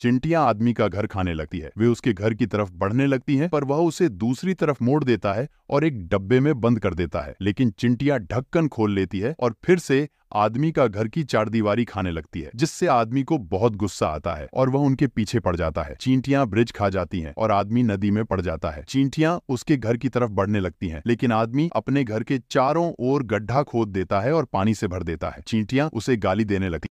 चिंटियां आदमी का घर खाने लगती है वे उसके घर की तरफ बढ़ने लगती हैं पर वह उसे दूसरी तरफ मोड़ देता है और एक डब्बे में बंद कर देता है लेकिन चिंटियां ढक्कन खोल लेती है और फिर से आदमी का घर की चारदीवारी खाने लगती है जिससे आदमी को बहुत गुस्सा आता है और वह उनके पीछे पड़ जाता है चींटियां ब्रिज खा जाती हैं और आदमी नदी में पड़ जाता है चींटियां उसके घर की तरफ बढ़ने लगती हैं लेकिन आदमी अपने घर के चारों ओर गड्ढा खोद देता है और पानी से भर देता है चींटियां उसे गाली देने लगती